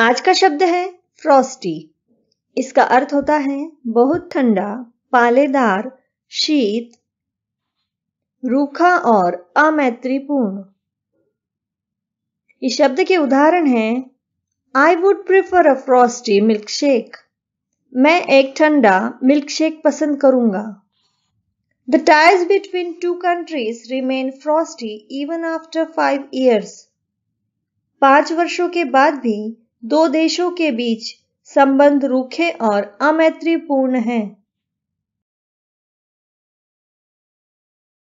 आज का शब्द है फ्रॉस्टी इसका अर्थ होता है बहुत ठंडा पालेदार शीत रूखा और अमैत्रीपूर्ण इस शब्द के उदाहरण हैं I would prefer a frosty milk shake मैं एक ठंडा मिल्क शेक पसंद करूंगा the ties between two countries remain frosty even after five years पांच वर्षों के बाद भी दो देशों के बीच संबंध रूखे और अमैत्रीपूर्ण हैं